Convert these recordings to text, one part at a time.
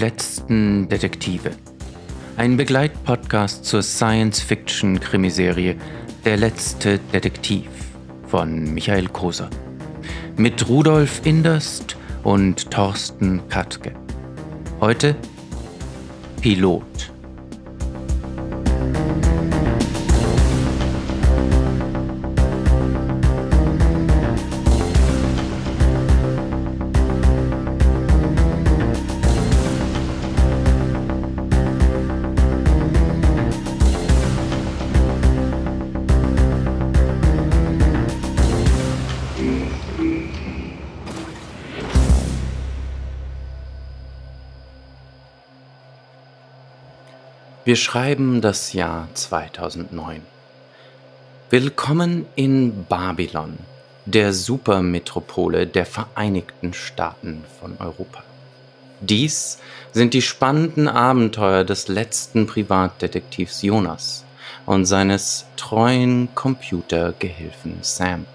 letzten Detektive. Ein Begleitpodcast zur Science-Fiction-Krimiserie Der letzte Detektiv von Michael Koser. Mit Rudolf Inderst und Thorsten Katke. Heute Pilot. Wir schreiben das Jahr 2009. Willkommen in Babylon, der Supermetropole der Vereinigten Staaten von Europa. Dies sind die spannenden Abenteuer des letzten Privatdetektivs Jonas und seines treuen Computergehilfen Sam.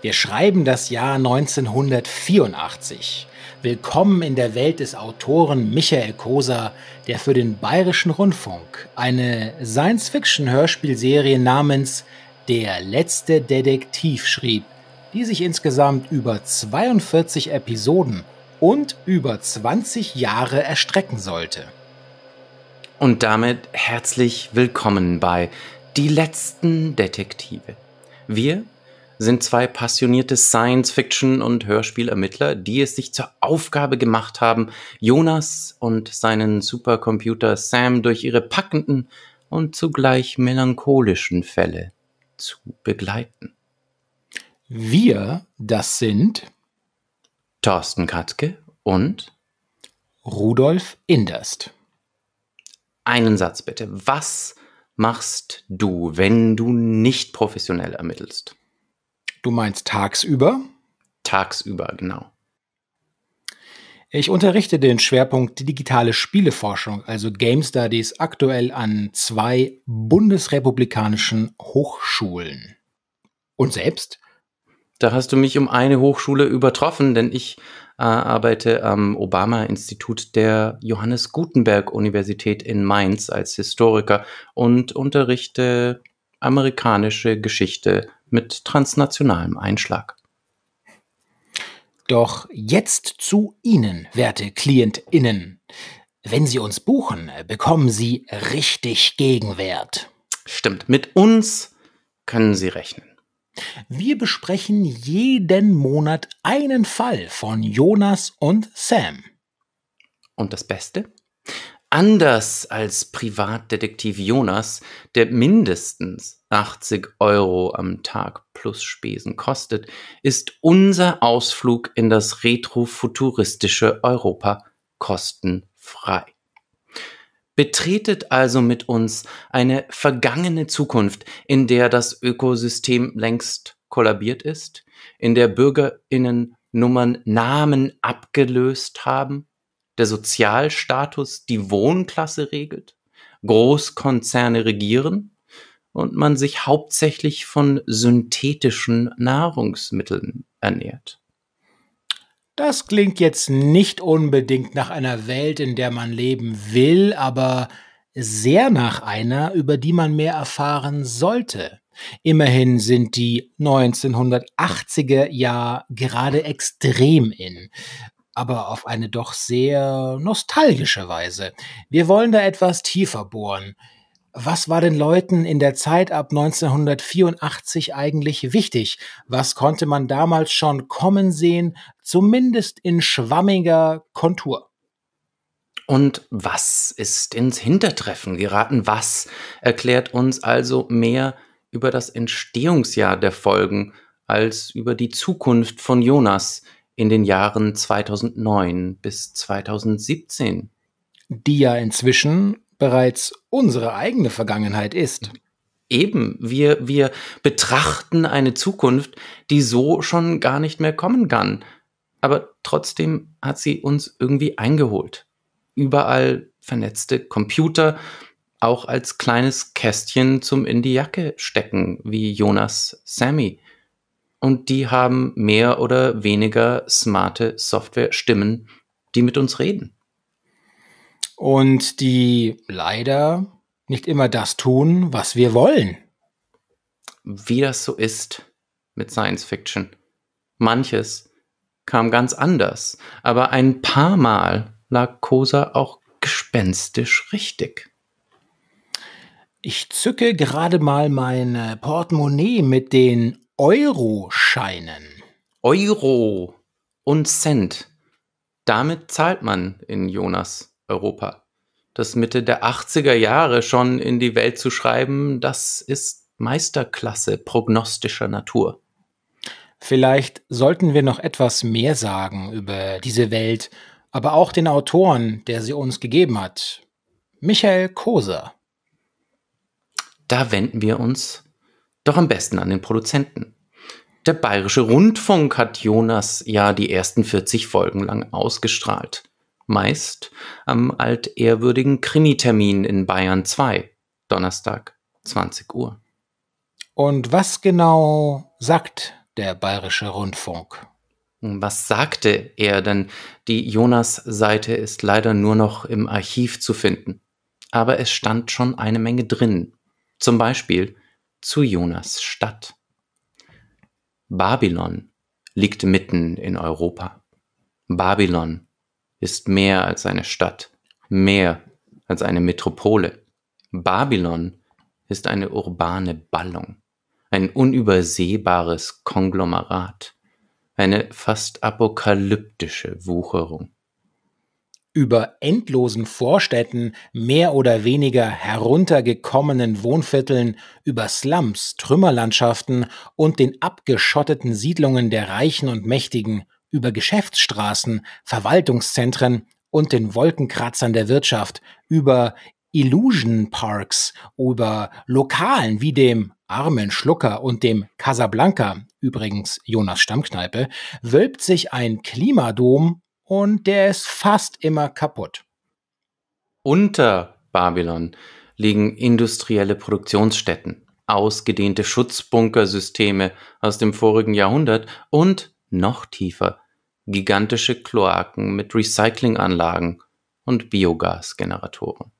Wir schreiben das Jahr 1984. Willkommen in der Welt des Autoren Michael Koser, der für den Bayerischen Rundfunk eine Science-Fiction-Hörspielserie namens Der letzte Detektiv schrieb, die sich insgesamt über 42 Episoden und über 20 Jahre erstrecken sollte. Und damit herzlich willkommen bei Die letzten Detektive. Wir sind zwei passionierte Science-Fiction- und Hörspielermittler, die es sich zur Aufgabe gemacht haben, Jonas und seinen Supercomputer Sam durch ihre packenden und zugleich melancholischen Fälle zu begleiten. Wir, das sind Thorsten Katke und Rudolf Inderst. Einen Satz bitte. Was machst du, wenn du nicht professionell ermittelst? Du meinst tagsüber? Tagsüber, genau. Ich unterrichte den Schwerpunkt digitale Spieleforschung, also Game Studies, aktuell an zwei bundesrepublikanischen Hochschulen. Und selbst? Da hast du mich um eine Hochschule übertroffen, denn ich äh, arbeite am Obama-Institut der Johannes Gutenberg-Universität in Mainz als Historiker und unterrichte amerikanische Geschichte mit transnationalem Einschlag. Doch jetzt zu Ihnen, werte Klientinnen. Wenn Sie uns buchen, bekommen Sie richtig Gegenwert. Stimmt, mit uns können Sie rechnen. Wir besprechen jeden Monat einen Fall von Jonas und Sam. Und das Beste? Anders als Privatdetektiv Jonas, der mindestens 80 Euro am Tag plus Spesen kostet, ist unser Ausflug in das retrofuturistische Europa kostenfrei. Betretet also mit uns eine vergangene Zukunft, in der das Ökosystem längst kollabiert ist, in der Bürgerinnen Nummern Namen abgelöst haben der Sozialstatus die Wohnklasse regelt, Großkonzerne regieren und man sich hauptsächlich von synthetischen Nahrungsmitteln ernährt. Das klingt jetzt nicht unbedingt nach einer Welt, in der man leben will, aber sehr nach einer, über die man mehr erfahren sollte. Immerhin sind die 1980er ja gerade extrem in aber auf eine doch sehr nostalgische Weise. Wir wollen da etwas tiefer bohren. Was war den Leuten in der Zeit ab 1984 eigentlich wichtig? Was konnte man damals schon kommen sehen, zumindest in schwammiger Kontur? Und was ist ins Hintertreffen geraten? Was erklärt uns also mehr über das Entstehungsjahr der Folgen als über die Zukunft von Jonas? in den Jahren 2009 bis 2017. Die ja inzwischen bereits unsere eigene Vergangenheit ist. Eben, wir, wir betrachten eine Zukunft, die so schon gar nicht mehr kommen kann. Aber trotzdem hat sie uns irgendwie eingeholt. Überall vernetzte Computer, auch als kleines Kästchen zum in die Jacke stecken, wie Jonas Sammy und die haben mehr oder weniger smarte Software-Stimmen, die mit uns reden. Und die leider nicht immer das tun, was wir wollen. Wie das so ist mit Science Fiction. Manches kam ganz anders, aber ein paar Mal lag Cosa auch gespenstisch richtig. Ich zücke gerade mal mein äh, Portemonnaie mit den Euroscheinen. Euro und Cent. Damit zahlt man in Jonas Europa. Das Mitte der 80er Jahre schon in die Welt zu schreiben, das ist Meisterklasse prognostischer Natur. Vielleicht sollten wir noch etwas mehr sagen über diese Welt, aber auch den Autoren, der sie uns gegeben hat. Michael Koser. Da wenden wir uns doch am besten an den Produzenten. Der Bayerische Rundfunk hat Jonas ja die ersten 40 Folgen lang ausgestrahlt. Meist am altehrwürdigen Krimitermin in Bayern 2, Donnerstag, 20 Uhr. Und was genau sagt der Bayerische Rundfunk? Was sagte er denn? Die Jonas-Seite ist leider nur noch im Archiv zu finden. Aber es stand schon eine Menge drin. Zum Beispiel, zu Jonas Stadt. Babylon liegt mitten in Europa. Babylon ist mehr als eine Stadt, mehr als eine Metropole. Babylon ist eine urbane Ballung, ein unübersehbares Konglomerat, eine fast apokalyptische Wucherung über endlosen Vorstädten, mehr oder weniger heruntergekommenen Wohnvierteln, über Slums, Trümmerlandschaften und den abgeschotteten Siedlungen der Reichen und Mächtigen, über Geschäftsstraßen, Verwaltungszentren und den Wolkenkratzern der Wirtschaft, über Illusion Parks, über Lokalen wie dem armen Schlucker und dem Casablanca, übrigens Jonas Stammkneipe, wölbt sich ein Klimadom und der ist fast immer kaputt. Unter Babylon liegen industrielle Produktionsstätten, ausgedehnte Schutzbunkersysteme aus dem vorigen Jahrhundert und noch tiefer gigantische Kloaken mit Recyclinganlagen und Biogasgeneratoren.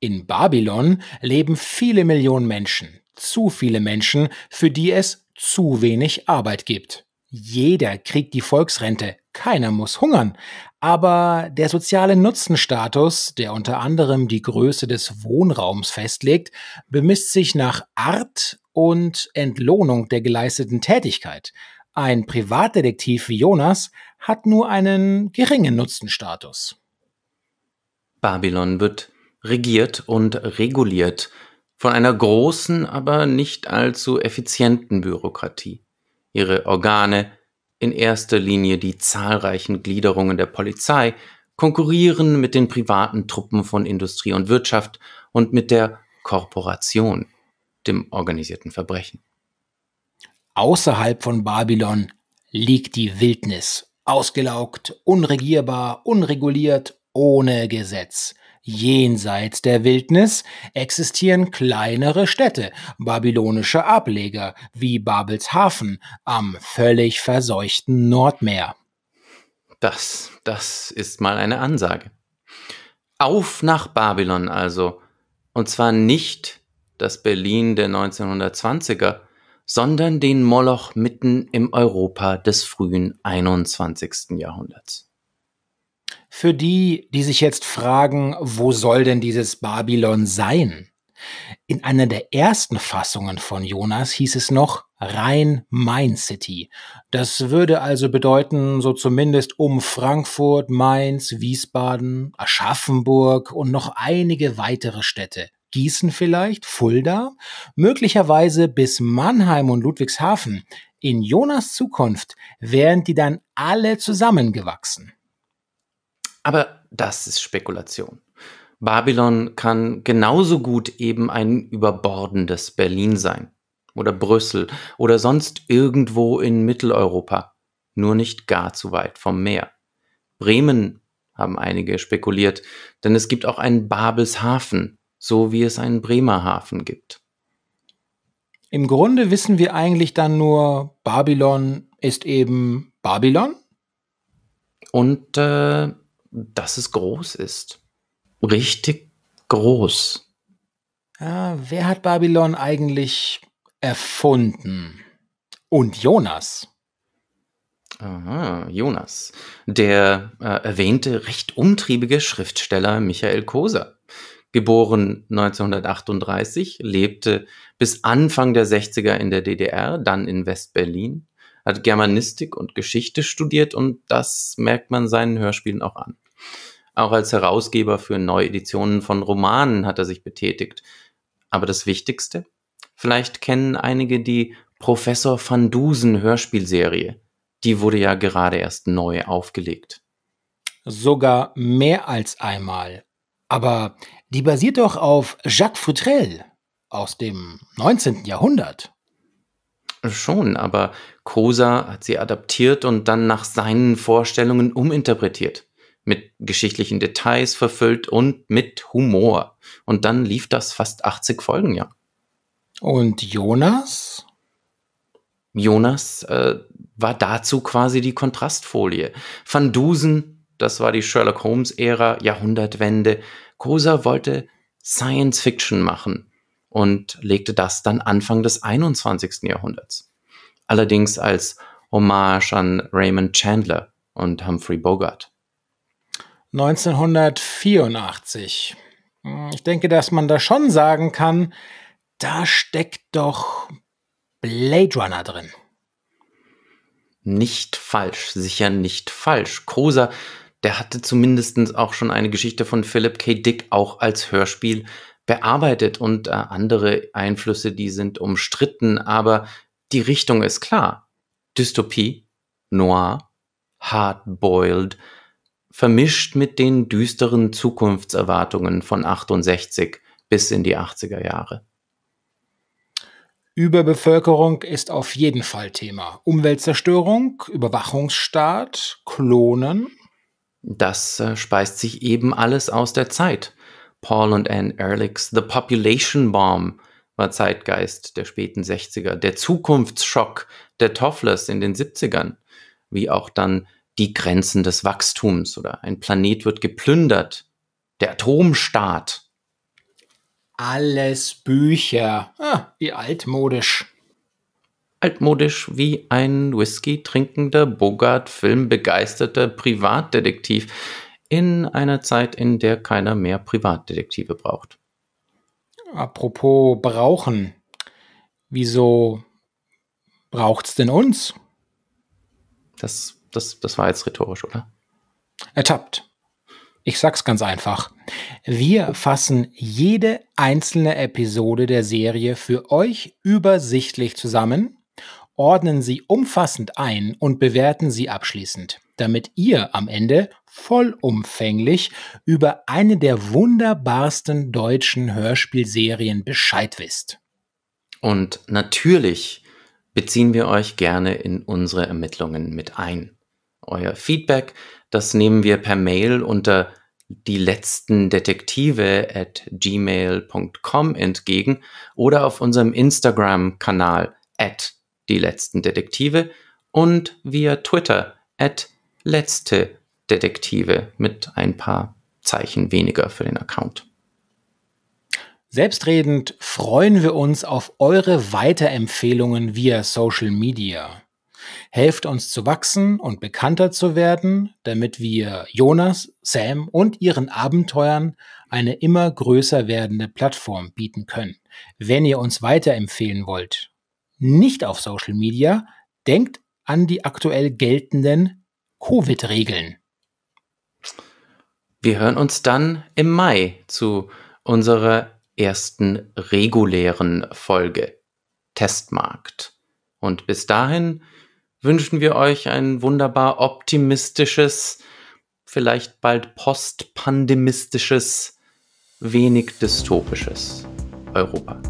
In Babylon leben viele Millionen Menschen, zu viele Menschen, für die es zu wenig Arbeit gibt. Jeder kriegt die Volksrente, keiner muss hungern. Aber der soziale Nutzenstatus, der unter anderem die Größe des Wohnraums festlegt, bemisst sich nach Art und Entlohnung der geleisteten Tätigkeit. Ein Privatdetektiv wie Jonas hat nur einen geringen Nutzenstatus. Babylon wird regiert und reguliert von einer großen, aber nicht allzu effizienten Bürokratie. Ihre Organe in erster Linie die zahlreichen Gliederungen der Polizei, konkurrieren mit den privaten Truppen von Industrie und Wirtschaft und mit der Korporation, dem organisierten Verbrechen. Außerhalb von Babylon liegt die Wildnis, ausgelaugt, unregierbar, unreguliert, ohne Gesetz. Jenseits der Wildnis existieren kleinere Städte, babylonische Ableger wie Babelshafen am völlig verseuchten Nordmeer. Das, das ist mal eine Ansage. Auf nach Babylon also. Und zwar nicht das Berlin der 1920er, sondern den Moloch mitten im Europa des frühen 21. Jahrhunderts für die, die sich jetzt fragen, wo soll denn dieses Babylon sein? In einer der ersten Fassungen von Jonas hieß es noch Rhein-Main-City. Das würde also bedeuten, so zumindest um Frankfurt, Mainz, Wiesbaden, Aschaffenburg und noch einige weitere Städte. Gießen vielleicht, Fulda, möglicherweise bis Mannheim und Ludwigshafen. In Jonas Zukunft wären die dann alle zusammengewachsen. Aber das ist Spekulation. Babylon kann genauso gut eben ein überbordendes Berlin sein oder Brüssel oder sonst irgendwo in Mitteleuropa, nur nicht gar zu weit vom Meer. Bremen haben einige spekuliert, denn es gibt auch einen Babelshafen, so wie es einen Bremerhafen gibt. Im Grunde wissen wir eigentlich dann nur, Babylon ist eben Babylon. Und äh, dass es groß ist. Richtig groß. Ja, wer hat Babylon eigentlich erfunden? Und Jonas. Aha, Jonas. Der äh, erwähnte recht umtriebige Schriftsteller Michael Koser. Geboren 1938, lebte bis Anfang der 60er in der DDR, dann in West-Berlin hat Germanistik und Geschichte studiert und das merkt man seinen Hörspielen auch an. Auch als Herausgeber für Neueditionen von Romanen hat er sich betätigt. Aber das Wichtigste? Vielleicht kennen einige die Professor van Dusen Hörspielserie. Die wurde ja gerade erst neu aufgelegt. Sogar mehr als einmal. Aber die basiert doch auf Jacques Futrell aus dem 19. Jahrhundert. Schon, aber Cosa hat sie adaptiert und dann nach seinen Vorstellungen uminterpretiert. Mit geschichtlichen Details verfüllt und mit Humor. Und dann lief das fast 80 Folgen, ja. Und Jonas? Jonas äh, war dazu quasi die Kontrastfolie. Van Dusen, das war die Sherlock Holmes-Ära, Jahrhundertwende. Cosa wollte Science Fiction machen und legte das dann Anfang des 21. Jahrhunderts. Allerdings als Hommage an Raymond Chandler und Humphrey Bogart. 1984. Hm, ich denke, dass man da schon sagen kann, da steckt doch Blade Runner drin. Nicht falsch, sicher nicht falsch. Kosa, der hatte zumindest auch schon eine Geschichte von Philip K. Dick auch als Hörspiel bearbeitet und äh, andere Einflüsse, die sind umstritten, aber die Richtung ist klar. Dystopie, noir, hardboiled, vermischt mit den düsteren Zukunftserwartungen von 68 bis in die 80er Jahre. Überbevölkerung ist auf jeden Fall Thema. Umweltzerstörung, Überwachungsstaat, Klonen. Das äh, speist sich eben alles aus der Zeit. Paul und Ann Ehrlichs The Population Bomb war Zeitgeist der späten 60er, der Zukunftsschock der Tofflers in den 70ern, wie auch dann die Grenzen des Wachstums oder ein Planet wird geplündert, der Atomstaat. Alles Bücher. Ah, wie altmodisch. Altmodisch wie ein Whisky trinkender, Bogart-Film begeisterter Privatdetektiv in einer Zeit, in der keiner mehr Privatdetektive braucht. Apropos brauchen, wieso braucht's denn uns? Das, das, das war jetzt rhetorisch, oder? Ertappt. Ich sag's ganz einfach. Wir fassen jede einzelne Episode der Serie für euch übersichtlich zusammen, ordnen sie umfassend ein und bewerten sie abschließend, damit ihr am Ende vollumfänglich über eine der wunderbarsten deutschen Hörspielserien Bescheid wisst. Und natürlich beziehen wir euch gerne in unsere Ermittlungen mit ein. Euer Feedback, das nehmen wir per Mail unter die letzten Detektive at gmail.com entgegen oder auf unserem Instagram-Kanal at die letzten Detektive und via Twitter at letzte Detektive mit ein paar Zeichen weniger für den Account. Selbstredend freuen wir uns auf eure Weiterempfehlungen via Social Media. Helft uns zu wachsen und bekannter zu werden, damit wir Jonas, Sam und ihren Abenteuern eine immer größer werdende Plattform bieten können. Wenn ihr uns weiterempfehlen wollt, nicht auf Social Media, denkt an die aktuell geltenden Covid-Regeln. Wir hören uns dann im Mai zu unserer ersten regulären Folge Testmarkt. Und bis dahin wünschen wir euch ein wunderbar optimistisches, vielleicht bald postpandemistisches, wenig dystopisches Europa.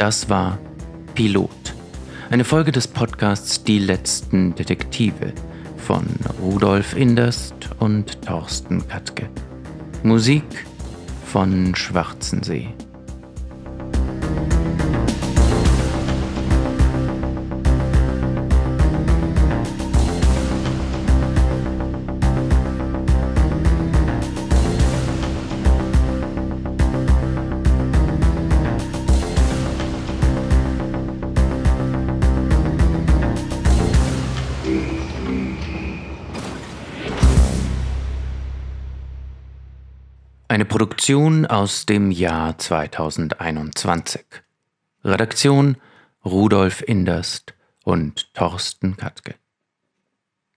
Das war Pilot. Eine Folge des Podcasts Die letzten Detektive von Rudolf Inderst und Thorsten Katke. Musik von Schwarzensee. Produktion aus dem Jahr 2021. Redaktion Rudolf Inderst und Thorsten Katke.